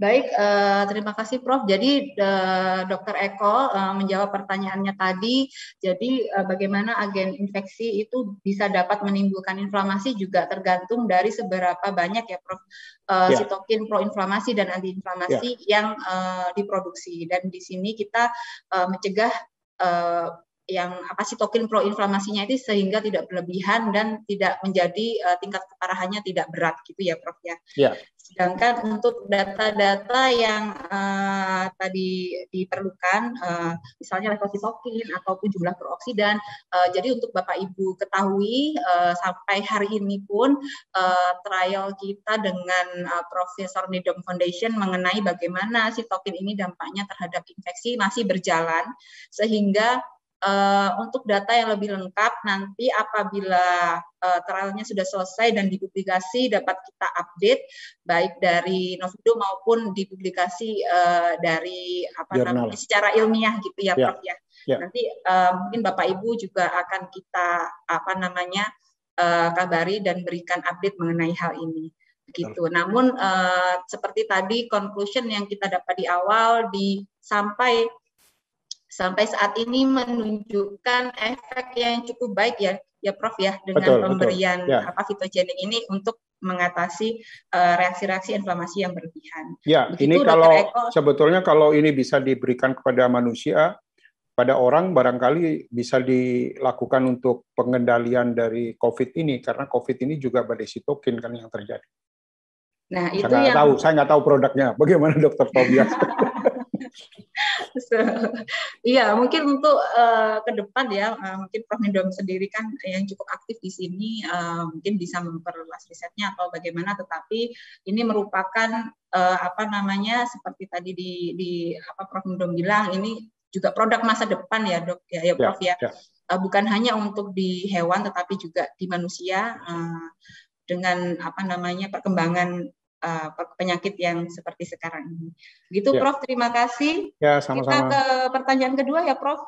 Baik, uh, terima kasih Prof. Jadi uh, Dokter Eko uh, menjawab pertanyaannya tadi. Jadi uh, bagaimana agen infeksi itu bisa dapat menimbulkan inflamasi juga tergantung dari seberapa banyak ya Prof Uh, ya. sitokin proinflamasi dan antiinflamasi ya. yang uh, diproduksi. Dan di sini kita uh, mencegah uh, yang apa sitokin proinflamasinya itu sehingga tidak berlebihan dan tidak menjadi uh, tingkat keparahannya tidak berat gitu ya Prof ya. ya. Sedangkan untuk data-data yang uh, tadi diperlukan, uh, misalnya sitokin ataupun jumlah peroksidan, uh, jadi untuk Bapak Ibu ketahui uh, sampai hari ini pun uh, trial kita dengan uh, Profesor Nidom Foundation mengenai bagaimana sitokin ini dampaknya terhadap infeksi masih berjalan, sehingga Eh, untuk data yang lebih lengkap nanti apabila uh, trialnya sudah selesai dan dipublikasi dapat kita update baik dari Novido maupun dipublikasi uh, dari apa Jurnal. namanya secara ilmiah gitu ya, ya. Prof ya. ya. Nanti uh, mungkin Bapak Ibu juga akan kita apa namanya uh, kabari dan berikan update mengenai hal ini gitu. Namun uh, seperti tadi conclusion yang kita dapat di awal di sampai sampai saat ini menunjukkan efek yang cukup baik ya ya Prof ya dengan betul, pemberian betul. Ya. apa fitogenik ini untuk mengatasi eh, reaksi-reaksi uh, inflamasi yang berlebihan. Ya, Begitu, ini kalau Eko, sebetulnya kalau ini bisa diberikan kepada manusia pada orang barangkali bisa dilakukan untuk pengendalian dari COVID ini karena COVID ini juga badai sitokin kan yang terjadi. Nah, itu saya nggak yang... tahu, saya nggak tahu produknya. Bagaimana Dokter Tobias? so, iya mungkin untuk uh, ke depan ya uh, mungkin Prof Nidom sendiri kan yang cukup aktif di sini uh, mungkin bisa memperluas risetnya atau bagaimana tetapi ini merupakan uh, apa namanya seperti tadi di, di apa Prof Nidom bilang ini juga produk masa depan ya dok ya, ya, ya Prof ya, ya. ya. bukan hanya untuk di hewan tetapi juga di manusia uh, dengan apa namanya perkembangan uh, penyakit yang seperti sekarang ini. Gitu, ya. Prof. Terima kasih. Ya, sama-sama. Kita ke pertanyaan kedua ya, Prof.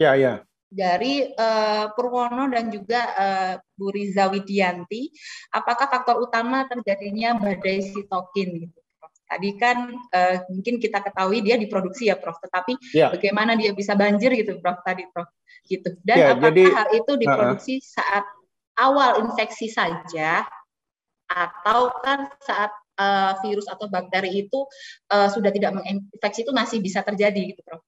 Ya, ya dari uh, Purwono dan juga uh, Bu Riza Widianti, apakah faktor utama terjadinya badai sitokin gitu, Tadi kan uh, mungkin kita ketahui dia diproduksi ya, Prof. Tetapi ya. bagaimana dia bisa banjir gitu, Prof. Tadi, Prof. Gitu. Dan ya, apakah jadi, hal itu diproduksi uh -uh. saat awal infeksi saja, atau kan saat uh, virus atau bakteri itu uh, sudah tidak menginfeksi itu masih bisa terjadi gitu, Prof.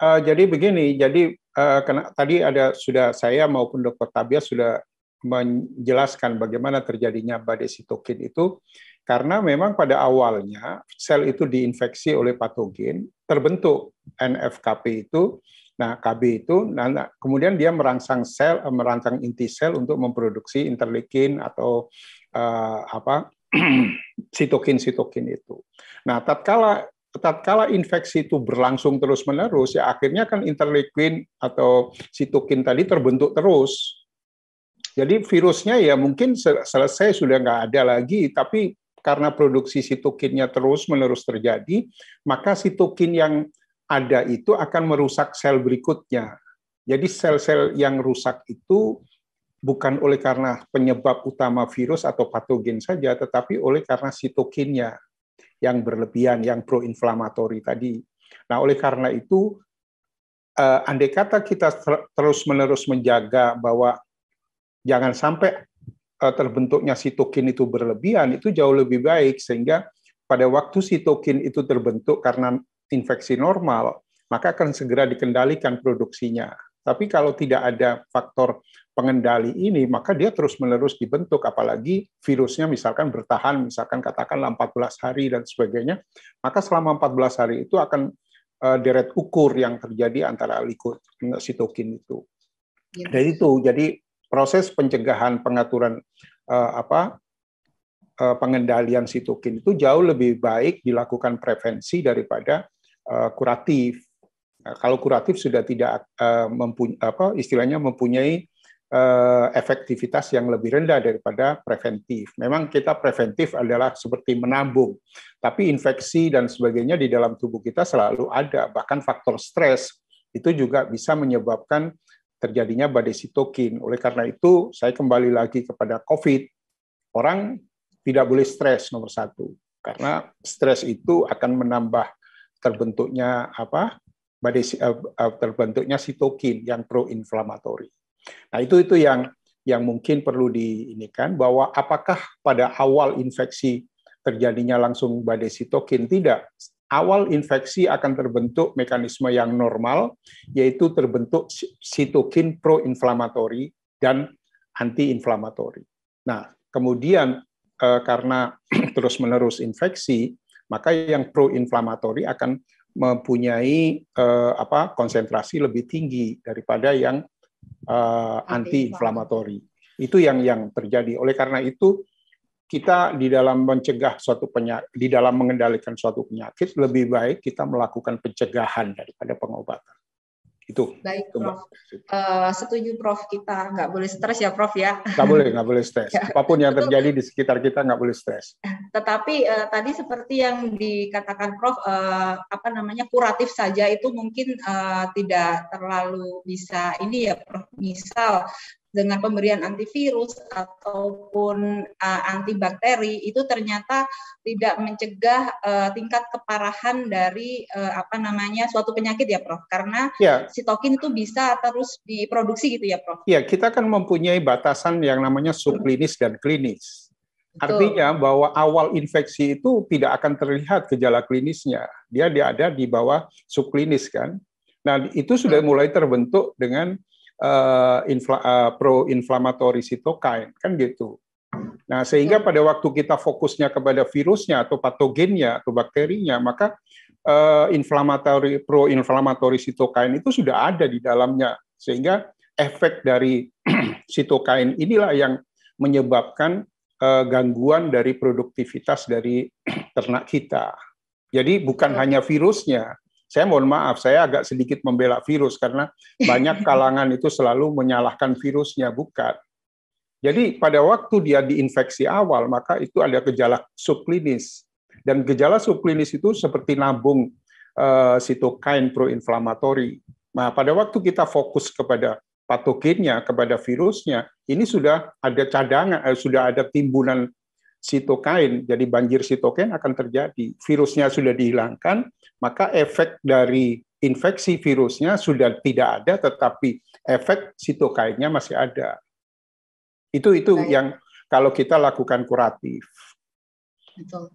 Uh, jadi begini, jadi uh, karena tadi ada sudah saya maupun dokter Tabia sudah menjelaskan bagaimana terjadinya badai sitokin itu karena memang pada awalnya sel itu diinfeksi oleh patogen terbentuk NFKP itu nah KB itu nah, nah, kemudian dia merangsang sel merangsang inti sel untuk memproduksi interleukin atau uh, apa sitokin-sitokin itu. Nah, tatkala tatkala infeksi itu berlangsung terus-menerus, ya akhirnya kan interleukin atau sitokin tadi terbentuk terus. Jadi virusnya ya mungkin selesai sudah nggak ada lagi, tapi karena produksi sitokinnya terus-menerus terjadi, maka sitokin yang ada itu akan merusak sel berikutnya. Jadi sel-sel yang rusak itu bukan oleh karena penyebab utama virus atau patogen saja, tetapi oleh karena sitokinnya yang berlebihan, yang proinflamatori tadi. Nah, oleh karena itu, eh, andai kata kita terus-menerus menjaga bahwa jangan sampai eh, terbentuknya sitokin itu berlebihan, itu jauh lebih baik, sehingga pada waktu sitokin itu terbentuk karena infeksi normal, maka akan segera dikendalikan produksinya. Tapi kalau tidak ada faktor pengendali ini, maka dia terus-menerus dibentuk, apalagi virusnya misalkan bertahan, misalkan katakanlah 14 hari dan sebagainya, maka selama 14 hari itu akan eh, deret ukur yang terjadi antara likut sitokin itu. Ya. Dari itu, jadi proses pencegahan pengaturan uh, apa uh, pengendalian sitokin itu jauh lebih baik dilakukan prevensi daripada uh, kuratif. Nah, kalau kuratif sudah tidak uh, mempunyai apa istilahnya mempunyai Eh, efektivitas yang lebih rendah daripada preventif. Memang kita preventif adalah seperti menabung, tapi infeksi dan sebagainya di dalam tubuh kita selalu ada. Bahkan faktor stres itu juga bisa menyebabkan terjadinya badai sitokin. Oleh karena itu, saya kembali lagi kepada COVID. Orang tidak boleh stres nomor satu, karena stres itu akan menambah terbentuknya apa badai eh, eh, terbentuknya sitokin yang proinflamatori. Nah, itu itu yang yang mungkin perlu diinikan bahwa apakah pada awal infeksi terjadinya langsung badai sitokin tidak awal infeksi akan terbentuk mekanisme yang normal, yaitu terbentuk sitokin proinflamatori dan antiinflamatori. Nah, kemudian eh, karena terus-menerus infeksi, maka yang proinflamatori akan mempunyai eh, apa konsentrasi lebih tinggi daripada yang uh, eh, anti-inflamatori. Itu yang yang terjadi. Oleh karena itu kita di dalam mencegah suatu penyakit, di dalam mengendalikan suatu penyakit lebih baik kita melakukan pencegahan daripada pengobatan. Itu. Baik, itu, Prof. Uh, setuju, Prof. Kita nggak boleh stres ya, Prof. Ya. Nggak boleh, nggak boleh stres. Apapun yang terjadi di sekitar kita nggak boleh stres. Tetapi uh, tadi seperti yang dikatakan Prof, uh, apa namanya kuratif saja itu mungkin uh, tidak terlalu bisa ini ya, Prof. Misal dengan pemberian antivirus ataupun uh, antibakteri itu ternyata tidak mencegah uh, tingkat keparahan dari uh, apa namanya suatu penyakit ya Prof karena ya. sitokin itu bisa terus diproduksi gitu ya Prof. Iya, kita kan mempunyai batasan yang namanya subklinis dan klinis. Betul. Artinya bahwa awal infeksi itu tidak akan terlihat gejala klinisnya. dia ada di bawah subklinis kan. Nah, itu sudah hmm. mulai terbentuk dengan uh, infla, uh, proinflamatori cytokine kan gitu. Nah, sehingga ya. pada waktu kita fokusnya kepada virusnya atau patogennya atau bakterinya, maka uh, inflamatori proinflamatori cytokine itu sudah ada di dalamnya. Sehingga efek dari sitokain inilah yang menyebabkan uh, gangguan dari produktivitas dari ternak kita. Jadi bukan ya. hanya virusnya, saya mohon maaf, saya agak sedikit membela virus karena banyak kalangan itu selalu menyalahkan virusnya, bukan. Jadi pada waktu dia diinfeksi awal, maka itu ada gejala subklinis. Dan gejala subklinis itu seperti nabung uh, sitokain proinflamatori. Nah, pada waktu kita fokus kepada patogennya, kepada virusnya, ini sudah ada cadangan, eh, sudah ada timbunan sitokain, jadi banjir sitokain akan terjadi. Virusnya sudah dihilangkan, maka efek dari infeksi virusnya sudah tidak ada, tetapi efek sitokainnya masih ada. Itu itu Baik. yang kalau kita lakukan kuratif. Betul.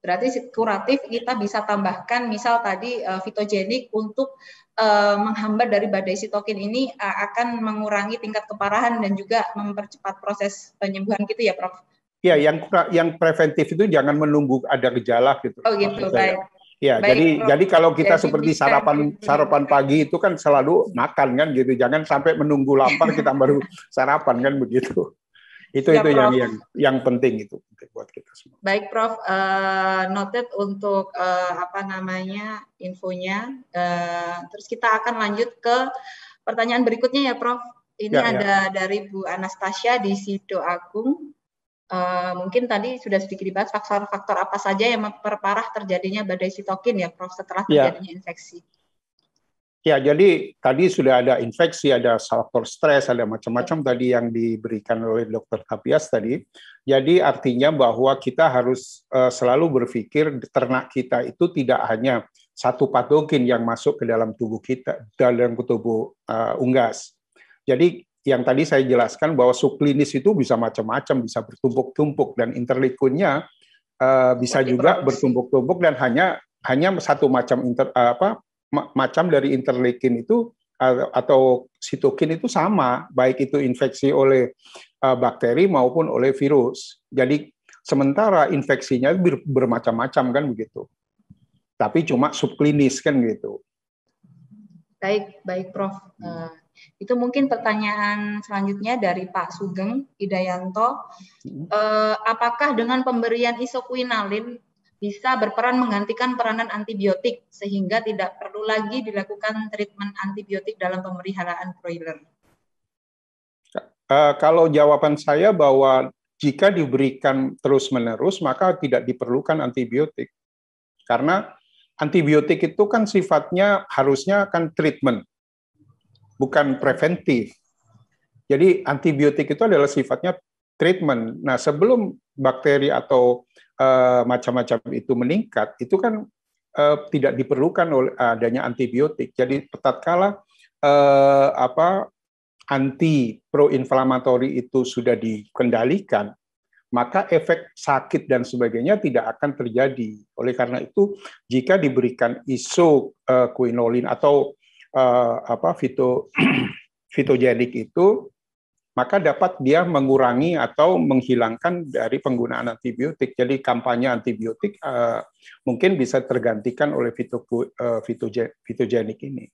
Berarti kuratif kita bisa tambahkan misal tadi fitogenik eh, untuk eh, menghambat dari badai sitokin ini eh, akan mengurangi tingkat keparahan dan juga mempercepat proses penyembuhan gitu ya Prof. Ya, yang yang preventif itu jangan menunggu ada gejala gitu. Oh gitu, baik. Ya, baik, jadi bro. jadi kalau kita jadi seperti sarapan sarapan pagi itu kan selalu makan kan gitu, jangan sampai menunggu lapar kita baru sarapan kan begitu. Itu ya, itu yang yang yang penting itu buat kita semua. Baik, Prof. Uh, noted untuk uh, apa namanya infonya. Uh, terus kita akan lanjut ke pertanyaan berikutnya ya, Prof. Ini ya, ya. ada ya. dari Bu Anastasia di Sido Agung. Uh, mungkin tadi sudah sedikit dibahas faktor-faktor apa saja yang memperparah terjadinya badai sitokin ya Prof setelah ya. terjadinya ya. infeksi. Ya, jadi tadi sudah ada infeksi, ada faktor stres, ada macam-macam ya. tadi yang diberikan oleh Dr. Kapias tadi. Jadi artinya bahwa kita harus uh, selalu berpikir ternak kita itu tidak hanya satu patogen yang masuk ke dalam tubuh kita, dalam tubuh uh, unggas. Jadi yang tadi saya jelaskan bahwa subklinis itu bisa macam-macam, bisa bertumpuk-tumpuk dan interleukinnya uh, eh, bisa Makin juga bertumpuk-tumpuk dan hanya hanya satu macam inter, uh, apa macam dari interleukin itu uh, atau sitokin itu sama, baik itu infeksi oleh uh, bakteri maupun oleh virus. Jadi sementara infeksinya bermacam-macam kan begitu. Tapi cuma subklinis kan gitu. Baik, baik Prof. Uh, itu mungkin pertanyaan selanjutnya dari Pak Sugeng Hidayanto. Hmm. Eh, apakah dengan pemberian isoquinalin bisa berperan menggantikan peranan antibiotik sehingga tidak perlu lagi dilakukan treatment antibiotik dalam pemeliharaan broiler? Eh, kalau jawaban saya bahwa jika diberikan terus-menerus maka tidak diperlukan antibiotik. Karena antibiotik itu kan sifatnya harusnya kan treatment bukan preventif. Jadi antibiotik itu adalah sifatnya treatment. Nah, sebelum bakteri atau macam eh, macam-macam itu meningkat, itu kan uh, tidak diperlukan oleh adanya antibiotik. Jadi tatkala uh, apa anti proinflamatori itu sudah dikendalikan, maka efek sakit dan sebagainya tidak akan terjadi. Oleh karena itu, jika diberikan isoquinoline atau uh, apa fito fitogenik itu maka dapat dia mengurangi atau menghilangkan dari penggunaan antibiotik. Jadi kampanye antibiotik uh, mungkin bisa tergantikan oleh fito, uh, fitogenik ini.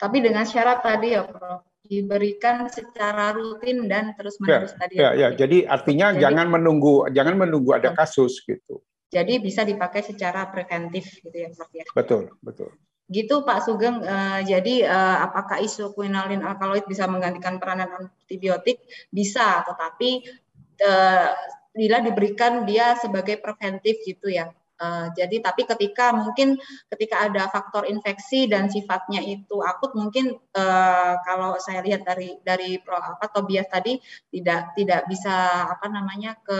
Tapi dengan syarat tadi ya, Prof diberikan secara rutin dan terus ya, menerus ya, tadi. Ya, ya. ya. Jadi artinya jadi, jangan menunggu, jangan menunggu ada kasus gitu. Jadi bisa dipakai secara preventif gitu ya, Prof ya. Betul, betul. Gitu Pak Sugeng, Uh, jadi uh, apakah isoquinolin alkaloid bisa menggantikan peranan antibiotik? Bisa, tetapi uh, bila diberikan dia sebagai preventif gitu ya. Uh, jadi tapi ketika mungkin ketika ada faktor infeksi dan sifatnya itu akut mungkin uh, kalau saya lihat dari dari pro apa Tobias tadi tidak tidak bisa apa namanya ke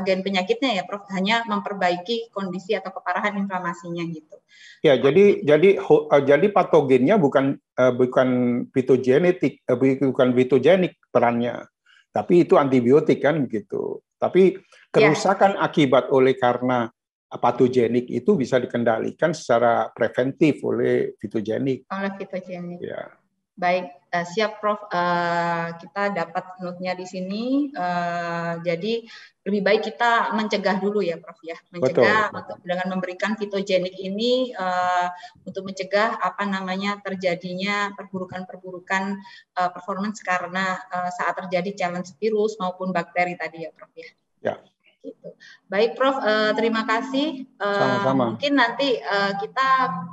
agen penyakitnya ya Prof hanya memperbaiki kondisi atau keparahan inflamasinya gitu. Ya jadi jadi uh, jadi patogennya bukan uh, bukan pitogenetik uh, bukan pitogenik perannya tapi itu antibiotik kan begitu. Tapi ya. kerusakan ya. akibat oleh karena patogenik itu bisa dikendalikan secara preventif oleh fitogenik. Oleh fitogenik. Ya. Baik, uh, siap Prof. Uh, kita dapat note-nya di sini. Uh, jadi lebih baik kita mencegah dulu ya Prof ya. Mencegah Betul. dengan memberikan fitogenik ini uh, untuk mencegah apa namanya terjadinya perburukan-perburukan uh, performance karena uh, saat terjadi challenge virus maupun bakteri tadi ya Prof ya. Ya gitu. Baik Prof, eh, terima kasih. Eh, Sama-sama. Mungkin nanti eh, kita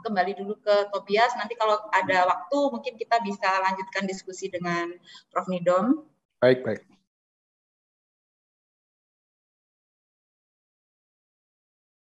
kembali dulu ke Tobias. Nanti kalau ada waktu mungkin kita bisa lanjutkan diskusi dengan Prof Nidom. Baik, baik.